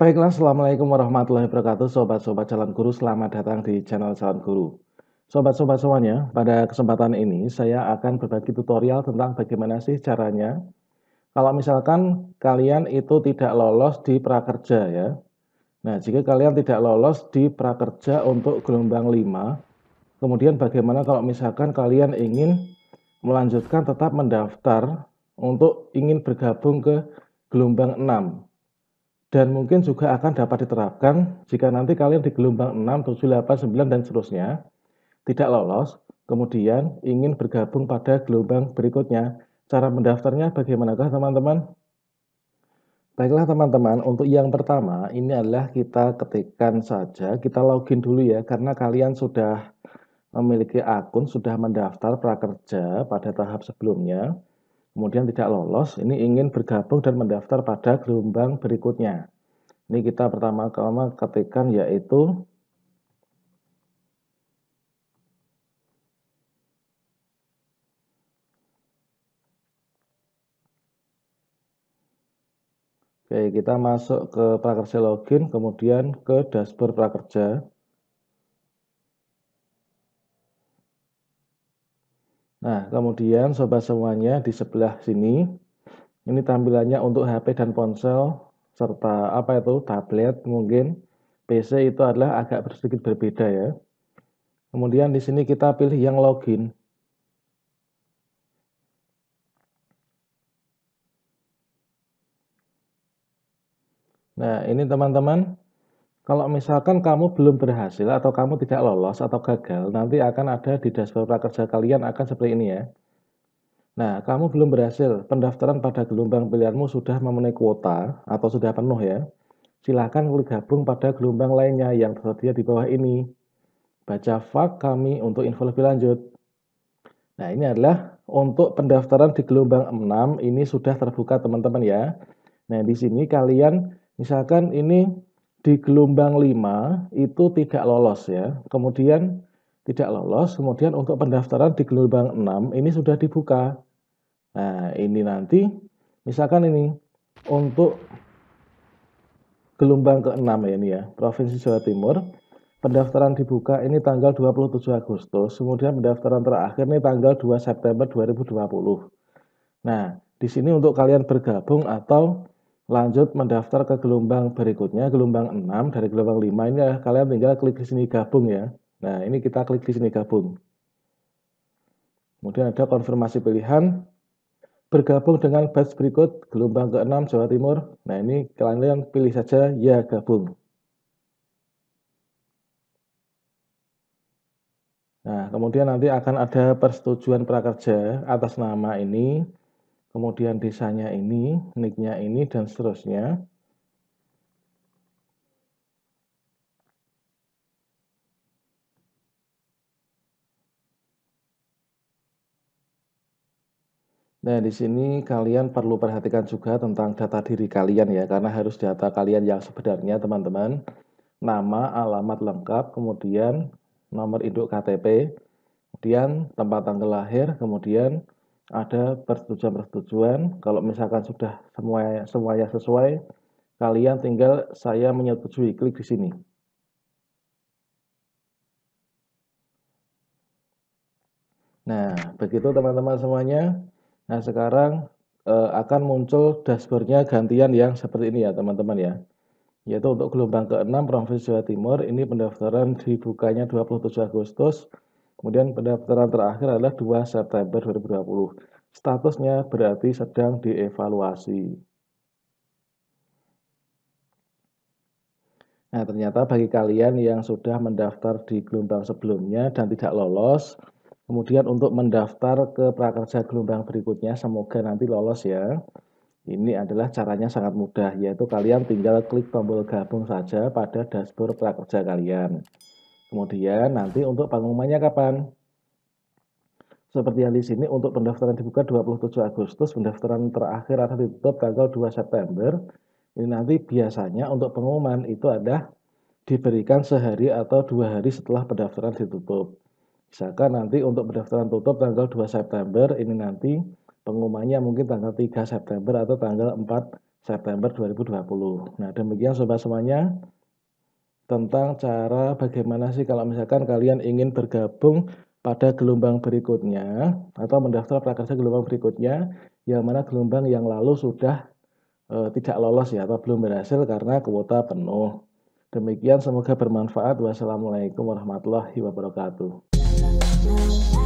Baiklah, Assalamualaikum warahmatullahi wabarakatuh Sobat-sobat calon Guru, selamat datang di channel Jalan Guru Sobat-sobat semuanya, pada kesempatan ini saya akan berbagi tutorial tentang bagaimana sih caranya Kalau misalkan kalian itu tidak lolos di prakerja ya Nah, jika kalian tidak lolos di prakerja untuk gelombang 5 Kemudian bagaimana kalau misalkan kalian ingin melanjutkan tetap mendaftar untuk ingin bergabung ke gelombang 6 dan mungkin juga akan dapat diterapkan jika nanti kalian di gelombang 6, 7, 8, 9, dan seterusnya tidak lolos, kemudian ingin bergabung pada gelombang berikutnya. Cara mendaftarnya bagaimanakah teman-teman? Baiklah teman-teman, untuk yang pertama ini adalah kita ketikkan saja, kita login dulu ya, karena kalian sudah memiliki akun, sudah mendaftar prakerja pada tahap sebelumnya kemudian tidak lolos, ini ingin bergabung dan mendaftar pada gelombang berikutnya. Ini kita pertama kali ketikkan yaitu Oke, kita masuk ke prakerja login, kemudian ke dashboard prakerja. Nah, kemudian sobat semuanya di sebelah sini, ini tampilannya untuk HP dan ponsel, serta apa itu, tablet mungkin, PC itu adalah agak sedikit berbeda ya. Kemudian di sini kita pilih yang login. Nah, ini teman-teman, kalau misalkan kamu belum berhasil atau kamu tidak lolos atau gagal, nanti akan ada di dashboard prakerja kalian akan seperti ini ya. Nah, kamu belum berhasil, pendaftaran pada gelombang pilihanmu sudah memenuhi kuota atau sudah penuh ya. Silahkan klik gabung pada gelombang lainnya yang tersedia di bawah ini. Baca fak kami untuk info lebih lanjut. Nah, ini adalah untuk pendaftaran di gelombang 6 ini sudah terbuka teman-teman ya. Nah, di sini kalian misalkan ini di gelombang 5 itu tidak lolos ya. Kemudian tidak lolos, kemudian untuk pendaftaran di gelombang 6 ini sudah dibuka. Nah, ini nanti misalkan ini untuk gelombang ke-6 ya ini ya, Provinsi Jawa Timur. Pendaftaran dibuka ini tanggal 27 Agustus, kemudian pendaftaran terakhir ini tanggal 2 September 2020. Nah, di sini untuk kalian bergabung atau lanjut mendaftar ke gelombang berikutnya, gelombang 6 dari gelombang 5 ini kalian tinggal klik di sini gabung ya. Nah, ini kita klik di sini gabung. Kemudian ada konfirmasi pilihan bergabung dengan batch berikut gelombang ke-6 Jawa Timur. Nah, ini kalian pilih saja ya gabung. Nah, kemudian nanti akan ada persetujuan prakerja atas nama ini kemudian desanya ini, nicknya ini, dan seterusnya. Nah, di sini kalian perlu perhatikan juga tentang data diri kalian ya, karena harus data kalian yang sebenarnya, teman-teman. Nama, alamat lengkap, kemudian nomor induk KTP, kemudian tempat tanggal lahir, kemudian ada persetujuan-persetujuan. Kalau misalkan sudah semua semuanya sesuai, kalian tinggal saya menyetujui, klik di sini. Nah, begitu teman-teman semuanya. Nah, sekarang e, akan muncul dashboardnya gantian yang seperti ini ya, teman-teman ya. Yaitu untuk gelombang ke-6 Provinsi Jawa Timur, ini pendaftaran dibukanya 27 Agustus Kemudian pendaftaran terakhir adalah 2 September 2020. Statusnya berarti sedang dievaluasi. Nah, ternyata bagi kalian yang sudah mendaftar di gelombang sebelumnya dan tidak lolos, kemudian untuk mendaftar ke prakerja gelombang berikutnya, semoga nanti lolos ya. Ini adalah caranya sangat mudah, yaitu kalian tinggal klik tombol gabung saja pada dashboard prakerja kalian. Kemudian nanti untuk pengumumannya kapan? Seperti yang di sini untuk pendaftaran dibuka 27 Agustus, pendaftaran terakhir akan ditutup tanggal 2 September. Ini nanti biasanya untuk pengumuman itu ada diberikan sehari atau dua hari setelah pendaftaran ditutup. Misalkan nanti untuk pendaftaran tutup tanggal 2 September, ini nanti pengumumannya mungkin tanggal 3 September atau tanggal 4 September 2020. Nah, demikian sobat semuanya tentang cara bagaimana sih kalau misalkan kalian ingin bergabung pada gelombang berikutnya atau mendaftar prakerja gelombang berikutnya yang mana gelombang yang lalu sudah e, tidak lolos ya atau belum berhasil karena kuota penuh. Demikian semoga bermanfaat. Wassalamualaikum warahmatullahi wabarakatuh.